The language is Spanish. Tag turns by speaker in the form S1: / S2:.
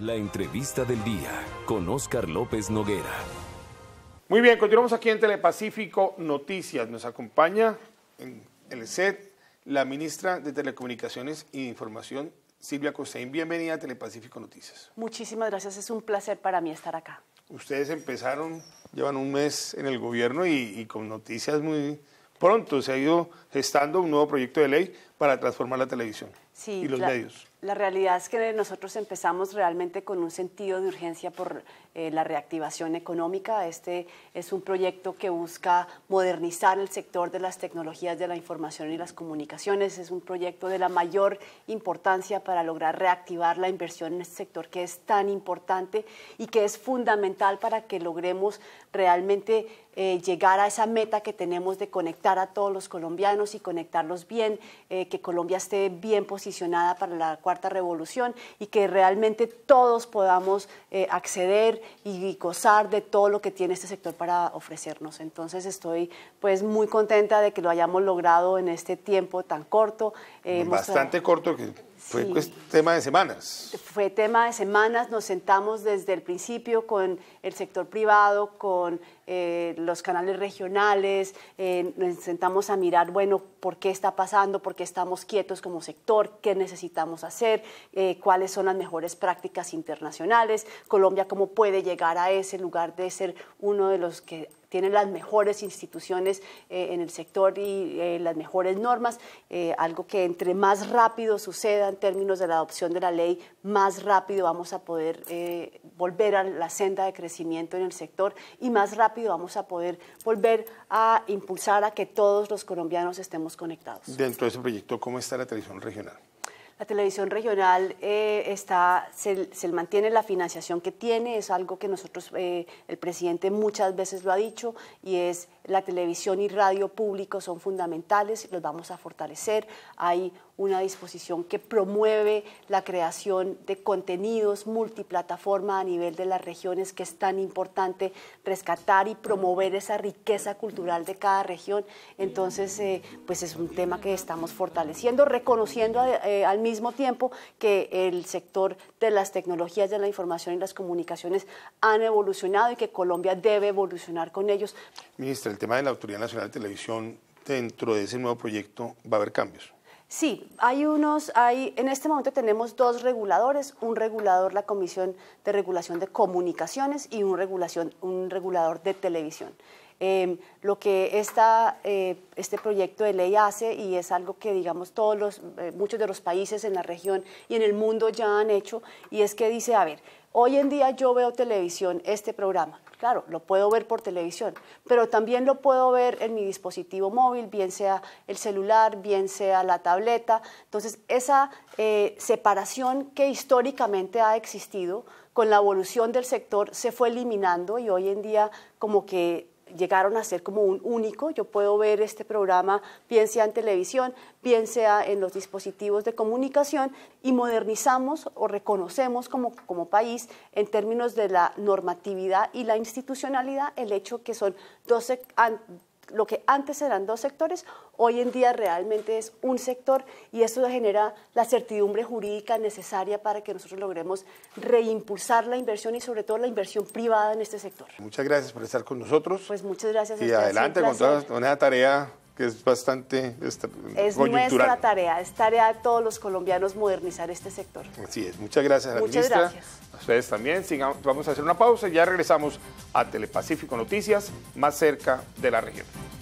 S1: La entrevista del día con Oscar López Noguera. Muy bien, continuamos aquí en Telepacífico Noticias. Nos acompaña en el set la ministra de Telecomunicaciones y Información, Silvia Costein. Bienvenida a Telepacífico Noticias.
S2: Muchísimas gracias, es un placer para mí estar acá.
S1: Ustedes empezaron, llevan un mes en el gobierno y, con noticias muy, pronto se ha ido gestando un nuevo proyecto de ley para transformar la televisión y los medios.
S2: La realidad es que nosotros empezamos realmente con un sentido de urgencia por eh, la reactivación económica. Este es un proyecto que busca modernizar el sector de las tecnologías de la información y las comunicaciones. Es un proyecto de la mayor importancia para lograr reactivar la inversión en este sector que es tan importante y que es fundamental para que logremos realmente eh, llegar a esa meta que tenemos de conectar a todos los colombianos y conectarlos bien, eh, que Colombia esté bien posicionada para la cuarta revolución y que realmente todos podamos eh, acceder y, gozar de todo lo que tiene este sector para ofrecernos. Entonces estoy pues muy contenta de que lo hayamos logrado en este tiempo tan corto. Bastante
S1: corto que fue tema de semanas.
S2: Fue tema de semanas, nos sentamos desde el principio con el sector privado, con eh, los canales regionales, eh, nos sentamos a mirar, bueno, por qué está pasando, por qué estamos quietos como sector, qué necesitamos hacer, eh, cuáles son las mejores prácticas internacionales, Colombia cómo puede llegar a ese lugar de ser uno de los que tienen las mejores instituciones eh, en el sector y eh, las mejores normas, eh, algo que entre más rápido suceda en términos de la adopción de la ley, más rápido vamos a poder volver a la senda de crecimiento en el sector y más rápido vamos a poder volver a impulsar a que todos los colombianos estemos conectados. Dentro
S1: de ese proyecto, ¿cómo está la televisión regional?
S2: La televisión regional eh, está, se, mantiene la financiación que tiene, es algo que nosotros, eh, el presidente muchas veces lo ha dicho, y es la televisión y radio público son fundamentales, los vamos a fortalecer. Hay una disposición que promueve la creación de contenidos multiplataforma a nivel de las regiones, que es tan importante rescatar y promover esa riqueza cultural de cada región. Entonces, eh, pues es un tema que estamos fortaleciendo, reconociendo eh, eh, al mismo tiempo que el sector de las tecnologías de la información y las comunicaciones han evolucionado y que Colombia debe evolucionar con ellos.
S1: Ministra, el tema de la Autoridad Nacional de Televisión, dentro de ese nuevo proyecto, ¿va a haber cambios?
S2: Sí, hay unos, hay, en este momento tenemos dos reguladores, un regulador, la Comisión de Regulación de Comunicaciones y un, regulación, un regulador de televisión. Em, lo que esta, eh, este proyecto de ley hace, y es algo que digamos todos los, eh, muchos de los países en la región y en el mundo ya han hecho, y es que dice, a ver, hoy en día yo veo televisión, este programa, Claro, lo puedo ver por televisión, pero también lo puedo ver en mi dispositivo móvil, bien sea el celular, bien sea la tableta. Entonces, esa eh, separación que históricamente ha existido con la evolución del sector se fue eliminando y hoy en día como que llegaron a ser como un único. Yo puedo ver este programa, bien sea en televisión, bien sea en los dispositivos de comunicación, y modernizamos o reconocemos como, como país, en términos de la normatividad y la institucionalidad, el hecho que son 12, lo que antes eran dos sectores, hoy en día realmente es un sector y eso genera la certidumbre jurídica necesaria para que nosotros logremos reimpulsar la inversión y sobre todo la inversión privada en este sector.
S1: Muchas gracias por estar con nosotros.
S2: Pues muchas gracias. Y adelante con toda
S1: una tarea que es bastante este, es, nuestra
S2: tarea, es tarea de todos los colombianos modernizar este sector.
S1: Así es, muchas gracias a muchas Gracias. A ustedes también, vamos a hacer una pausa y ya regresamos a Telepacífico Noticias, más cerca de la región.